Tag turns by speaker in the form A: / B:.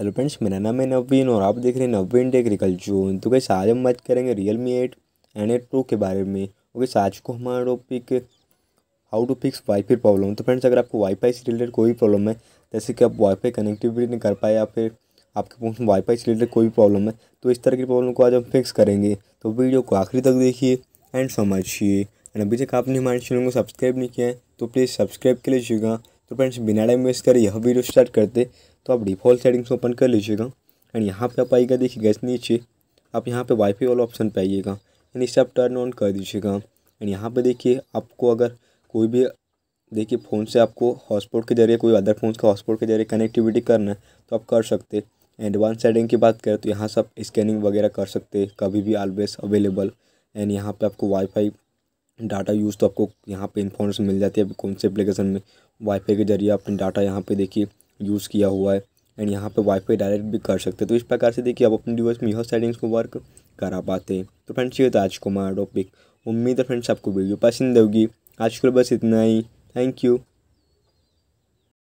A: hello friends मेरा नाम है नवीन और आप देख रहे हैं नवीन टेक्निकल तो कैसे आज हम बात करेंगे realme eight and eight pro के बारे में ओके तो आज को हमारा topic how to fix wifi problem तो फ्रेंड्स अगर आपको वाईफाई से रिलेटेड कोई प्रॉब्लम है जैसे कि आप वाईफाई कनेक्टिविटी नहीं कर पाए या फिर आपके फोन में वाईफाई से रिलेटेड कोई प्रॉब्लम है तो इस तरह की प्रॉब्लम को आज हम फिक्स करेंगे तो वीडियो को आखिरी तक देखिए एंड समझिए एंड अभी तक आपने हमारे चैनल को सब्सक्राइब नहीं किया है तो प्लीज़ सब्सक्राइब कर लीजिएगा तो फ्रेंड्स बिना टाइम वेस्ट कर यह वीडियो स्टार्ट करते तो आप डिफ़ॉल्ट सेटिंग्स ओपन कर लीजिएगा एंड यहाँ पे आप आइएगा देखिए गैस नीचे आप यहाँ पे वाईफाई वाला ऑप्शन पे आइएगा एंड इसे आप टर्न ऑन कर दीजिएगा एंड यहाँ पे देखिए आपको अगर कोई भी देखिए फ़ोन से आपको हॉटस्पॉट के जरिए कोई अदर फोन का हॉटस्पॉट के जरिए कनेक्टिविटी करना है तो आप कर सकते एडवांस सेटिंग की बात करें तो यहाँ से आप स्कैनिंग वगैरह कर सकते कभी भी ऑलवेज अवेलेबल एंड यहाँ पर आपको वाईफाई डाटा यूज़ तो आपको यहाँ पे इन्फॉर्मेशन मिल जाती है कौन से एप्लीकेशन में वाईफाई के जरिए आपने डाटा यहाँ पे देखिए यूज़ किया हुआ है एंड यहाँ पे वाईफाई डायरेक्ट भी कर सकते हैं तो इस प्रकार से देखिए आप अपने डिवाइस में यह सेटिंग्स को वर्क करा पाते हैं तो फ्रेंड्स ये था आज को हमारा टॉपिक उम्मीद है फ्रेंड्स आपको वीडियो पसंद होगी आज के लिए बस इतना ही थैंक यू